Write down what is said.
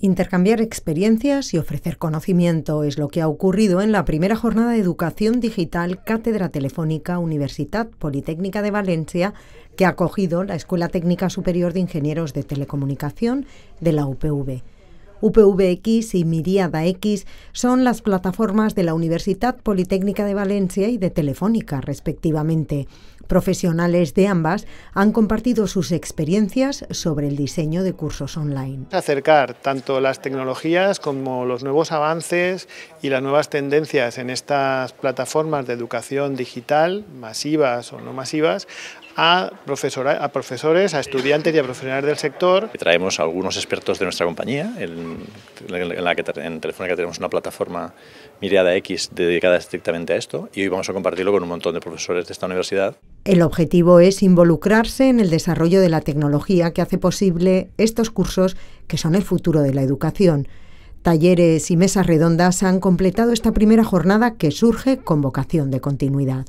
Intercambiar experiencias y ofrecer conocimiento es lo que ha ocurrido en la primera jornada de educación digital Cátedra Telefónica Universidad Politécnica de Valencia, que ha acogido la Escuela Técnica Superior de Ingenieros de Telecomunicación de la UPV. UPVX y MiriadaX X son las plataformas de la Universidad Politécnica de Valencia y de Telefónica, respectivamente. Profesionales de ambas han compartido sus experiencias sobre el diseño de cursos online. Acercar tanto las tecnologías como los nuevos avances y las nuevas tendencias en estas plataformas de educación digital, masivas o no masivas, a, profesores, a estudiantes y a profesionales del sector. Traemos a algunos expertos de nuestra compañía, en, la que, en Telefónica tenemos una plataforma Miriada X dedicada estrictamente a esto y hoy vamos a compartirlo con un montón de profesores de esta universidad. El objetivo es involucrarse en el desarrollo de la tecnología que hace posible estos cursos que son el futuro de la educación. Talleres y mesas redondas han completado esta primera jornada que surge con vocación de continuidad.